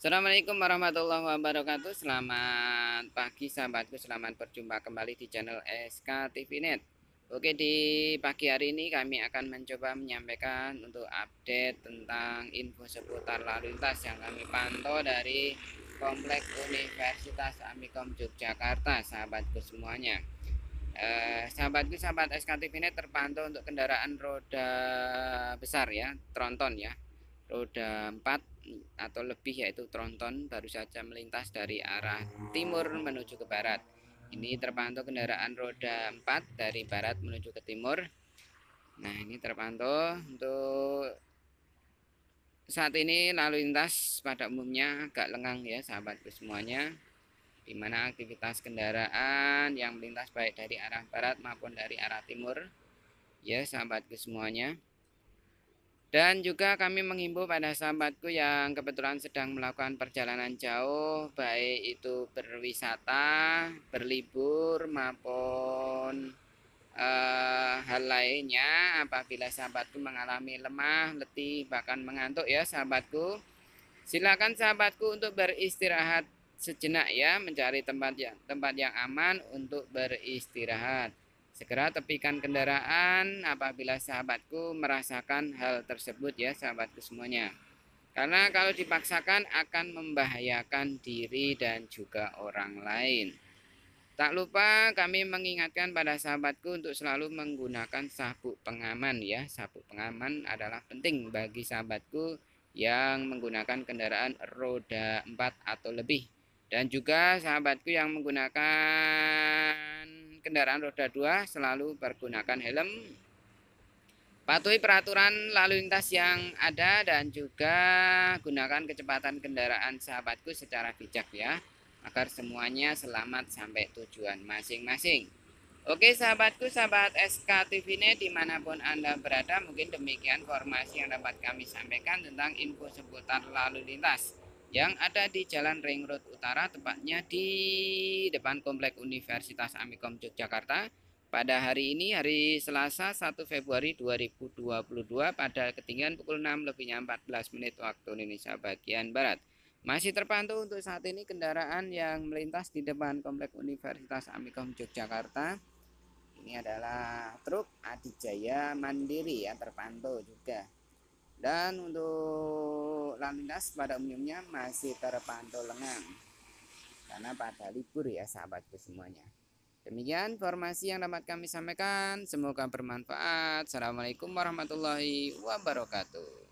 Assalamualaikum warahmatullahi wabarakatuh. Selamat pagi sahabatku, selamat berjumpa kembali di channel SK TV Net Oke, di pagi hari ini kami akan mencoba menyampaikan untuk update tentang info seputar lalu lintas yang kami pantau dari Komplek Universitas Amikom Yogyakarta, sahabatku semuanya. Eh, sahabatku, sahabat SK Net terpantau untuk kendaraan roda besar ya, tronton ya, roda 4 atau lebih yaitu tronton baru saja melintas dari arah timur menuju ke barat. Ini terpantau kendaraan roda 4 dari barat menuju ke timur. Nah, ini terpantau untuk saat ini lalu lintas pada umumnya agak lengang ya sahabatku semuanya di mana aktivitas kendaraan yang melintas baik dari arah barat maupun dari arah timur ya sahabatku semuanya dan juga kami menghimbau pada sahabatku yang kebetulan sedang melakukan perjalanan jauh, baik itu berwisata, berlibur, maupun eh, hal lainnya. Apabila sahabatku mengalami lemah, letih, bahkan mengantuk ya sahabatku, silakan sahabatku untuk beristirahat sejenak ya, mencari tempat yang tempat yang aman untuk beristirahat. Segera tepikan kendaraan apabila sahabatku merasakan hal tersebut ya sahabatku semuanya. Karena kalau dipaksakan akan membahayakan diri dan juga orang lain. Tak lupa kami mengingatkan pada sahabatku untuk selalu menggunakan sabuk pengaman ya. Sabuk pengaman adalah penting bagi sahabatku yang menggunakan kendaraan roda 4 atau lebih. Dan juga sahabatku yang menggunakan kendaraan roda dua selalu pergunakan helm. Patuhi peraturan lalu lintas yang ada dan juga gunakan kecepatan kendaraan sahabatku secara bijak ya. Agar semuanya selamat sampai tujuan masing-masing. Oke sahabatku, sahabat SK TV e, dimanapun Anda berada mungkin demikian informasi yang dapat kami sampaikan tentang info seputar lalu lintas yang ada di Jalan Ring Road Utara, tepatnya di depan Komplek Universitas Amikom Yogyakarta. Pada hari ini, hari Selasa 1 Februari 2022, pada ketinggian pukul 6 lebihnya 14 menit waktu Indonesia bagian Barat. Masih terpantau untuk saat ini kendaraan yang melintas di depan Komplek Universitas Amikom Yogyakarta. Ini adalah truk Adijaya Mandiri yang terpantau juga. Dan untuk lalu lintas pada umumnya masih terpantau lengang karena pada libur ya sahabatku semuanya. Demikian informasi yang dapat kami sampaikan. Semoga bermanfaat. Assalamualaikum warahmatullahi wabarakatuh.